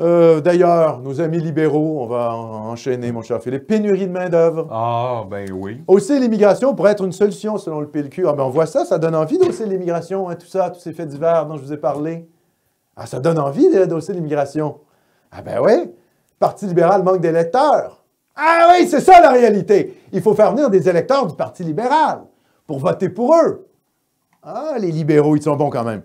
Euh, D'ailleurs, nos amis libéraux, on va enchaîner, mon cher Philippe. pénuries de main-d'œuvre. Ah, ben oui. Hausser l'immigration pourrait être une solution selon le PLQ. Ah, ben on voit ça, ça donne envie d'hausser l'immigration, et hein, tout ça, tous ces faits divers dont je vous ai parlé. Ah, ça donne envie d'hausser l'immigration. Ah, ben oui. Parti libéral manque d'électeurs. Ah oui, c'est ça la réalité. Il faut faire venir des électeurs du Parti libéral pour voter pour eux. Ah, les libéraux, ils sont bons quand même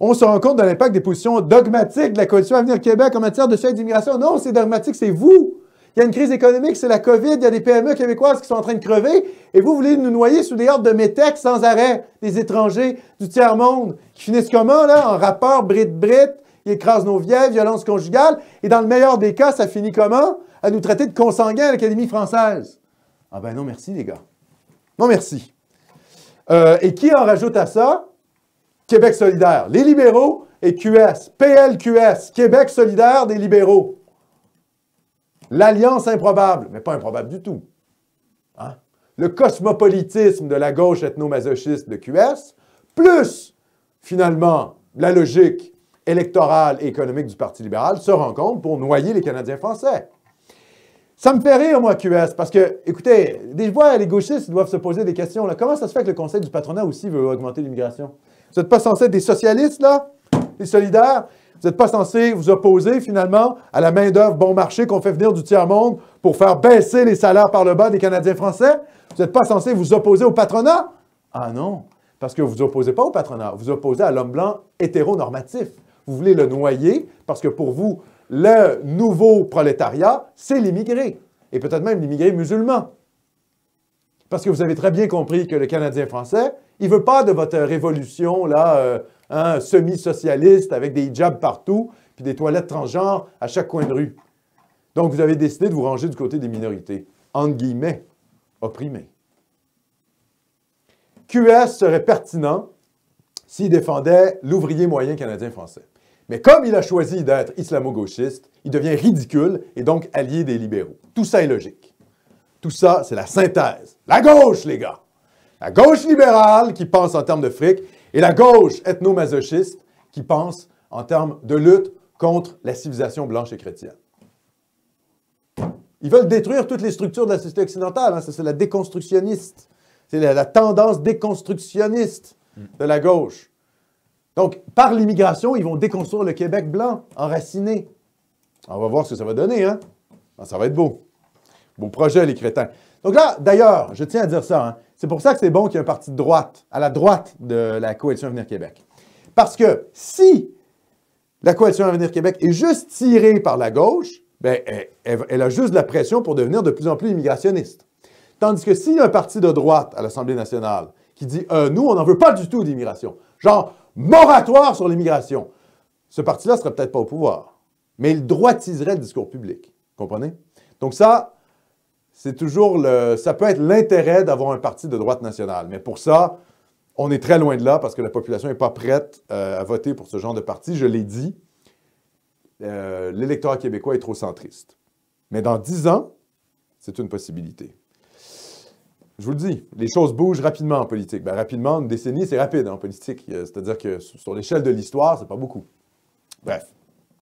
on se rend compte de l'impact des positions dogmatiques de la coalition Avenir Québec en matière de seuil d'immigration. Non, c'est dogmatique, c'est vous. Il y a une crise économique, c'est la COVID, il y a des PME québécoises qui sont en train de crever, et vous voulez nous noyer sous des ordres de métèques sans arrêt, des étrangers du tiers-monde, qui finissent comment, là, en rapport brit brit ils écrasent nos vieilles, violences conjugales et dans le meilleur des cas, ça finit comment? À nous traiter de consanguins à l'Académie française. Ah ben non, merci, les gars. Non, merci. Euh, et qui en rajoute à ça? Québec solidaire. Les libéraux et QS. PLQS, Québec solidaire des libéraux. L'alliance improbable, mais pas improbable du tout. Hein? Le cosmopolitisme de la gauche ethno-masochiste de QS, plus, finalement, la logique électorale et économique du Parti libéral se rencontrent pour noyer les Canadiens français. Ça me fait rire, moi, QS, parce que, écoutez, des fois, les gauchistes doivent se poser des questions. Comment ça se fait que le Conseil du patronat aussi veut augmenter l'immigration? Vous n'êtes pas censé être des socialistes, là? Des solidaires? Vous n'êtes pas censé vous opposer, finalement, à la main-d'œuvre bon marché qu'on fait venir du tiers-monde pour faire baisser les salaires par le bas des Canadiens français? Vous n'êtes pas censé vous opposer au patronat? Ah non! Parce que vous ne vous opposez pas au patronat, vous vous opposez à l'homme blanc hétéronormatif. Vous voulez le noyer parce que pour vous, le nouveau prolétariat, c'est l'immigré. Et peut-être même l'immigré musulman. Parce que vous avez très bien compris que le Canadien français, il ne veut pas de votre révolution là, un euh, hein, semi-socialiste avec des hijabs partout puis des toilettes transgenres à chaque coin de rue. Donc, vous avez décidé de vous ranger du côté des minorités, entre guillemets, opprimées. QS serait pertinent s'il défendait l'ouvrier moyen canadien français. Mais comme il a choisi d'être islamo-gauchiste, il devient ridicule et donc allié des libéraux. Tout ça est logique. Tout ça, c'est la synthèse. La gauche, les gars. La gauche libérale qui pense en termes de fric et la gauche ethno-masochiste qui pense en termes de lutte contre la civilisation blanche et chrétienne. Ils veulent détruire toutes les structures de la société occidentale. Hein. C'est la déconstructionniste. C'est la, la, tendance déconstructionniste de la gauche. Donc, par l'immigration, ils vont déconstruire le Québec blanc, enraciné. On va voir ce que ça va donner. Hein? ça va être beau. Beau projet, les crétins. Donc là, d'ailleurs, je tiens à dire ça, hein. c'est pour ça que c'est bon qu'il y ait un parti de droite, à la droite de la coalition Avenir Québec. Parce que si la coalition Avenir Québec est juste tirée par la gauche, ben, elle, a juste de la pression pour devenir de plus en plus immigrationniste. Tandis que s'il y a un parti de droite à l'Assemblée nationale qui dit euh, Nous, on n'en veut pas du tout d'immigration, genre moratoire sur l'immigration », ce parti-là ne serait peut-être pas au pouvoir, mais il droitiserait le discours public. Comprenez? Donc ça, c'est toujours le. Ça peut être l'intérêt d'avoir un parti de droite nationale. Mais pour ça, on est très loin de là parce que la population n'est pas prête euh, à voter pour ce genre de parti. Je l'ai dit, euh, l'électorat québécois est trop centriste. Mais dans dix ans, c'est une possibilité. Je vous le dis, les choses bougent rapidement en politique. Ben, rapidement, une décennie, c'est rapide en politique. Euh, c'est-à-dire que sur l'échelle de l'histoire, c'est pas beaucoup. Bref.